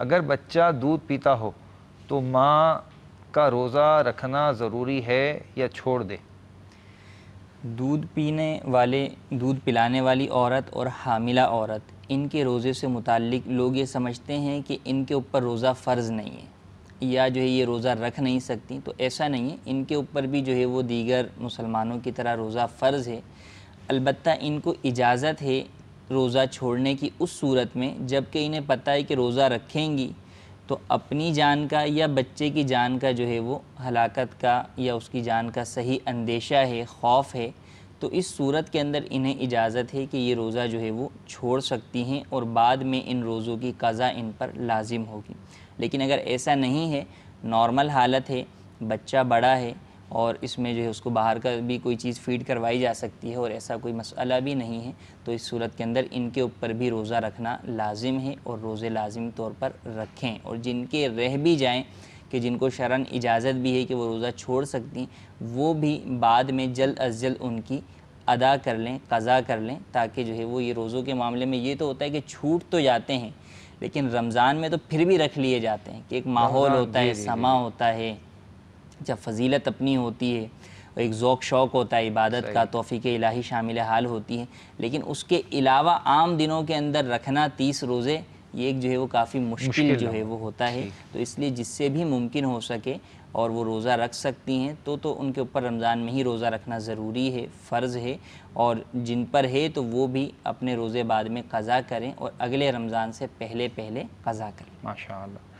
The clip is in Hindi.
अगर बच्चा दूध पीता हो तो माँ का रोज़ा रखना ज़रूरी है या छोड़ दे दूध पीने वाले दूध पिलाने वाली औरत और हामिला औरत इनके रोज़े से मुतक लोग ये समझते हैं कि इनके ऊपर रोज़ा फ़र्ज़ नहीं है या जो है ये रोज़ा रख नहीं सकती तो ऐसा नहीं है इनके ऊपर भी जो है वो दीगर मुसलमानों की तरह रोज़ा फ़र्ज़ है अलबत् इनको इजाज़त है रोज़ा छोड़ने की उस सूरत में जबकि इन्हें पता है कि रोज़ा रखेंगी तो अपनी जान का या बच्चे की जान का जो है वो हलाकत का या उसकी जान का सही अंदेशा है खौफ है तो इस सूरत के अंदर इन्हें इजाज़त है कि ये रोज़ा जो है वो छोड़ सकती हैं और बाद में इन रोज़ों की कज़ा इन पर लाजिम होगी लेकिन अगर ऐसा नहीं है नॉर्मल हालत है बच्चा बड़ा है और इसमें जो है उसको बाहर का भी कोई चीज़ फीड करवाई जा सकती है और ऐसा कोई मसला भी नहीं है तो इस सूरत के अंदर इनके ऊपर भी रोज़ा रखना लाजिम है और रोज़े लाजिम तौर पर रखें और जिनके रह भी जाएँ कि जिनको शरण इजाज़त भी है कि वो रोज़ा छोड़ सकती हैं वो भी बाद में जल्द अज जल्द उनकी अदा कर लें कज़ा कर लें ताकि जो है वो ये रोज़ों के मामले में ये तो होता है कि छूट तो जाते हैं लेकिन रमज़ान में तो फिर भी रख लिए जाते हैं कि एक माहौल होता है समा होता है जब फजीलत अपनी होती है और एक ओक शौक़ होता है इबादत का तोफ़ी के इलाही शामिल हाल होती है लेकिन उसके अलावा आम दिनों के अंदर रखना तीस रोज़े ये एक जो है वो काफ़ी मुश्किल जो है वो होता है तो इसलिए जिससे भी मुमकिन हो सके और वो रोज़ा रख सकती हैं तो तो उनके ऊपर रमज़ान में ही रोज़ा रखना ज़रूरी है फ़र्ज़ है और जिन पर है तो वो भी अपने रोज़े बाद में कज़ा करें और अगले रमज़ान से पहले पहले कज़ा करें माशा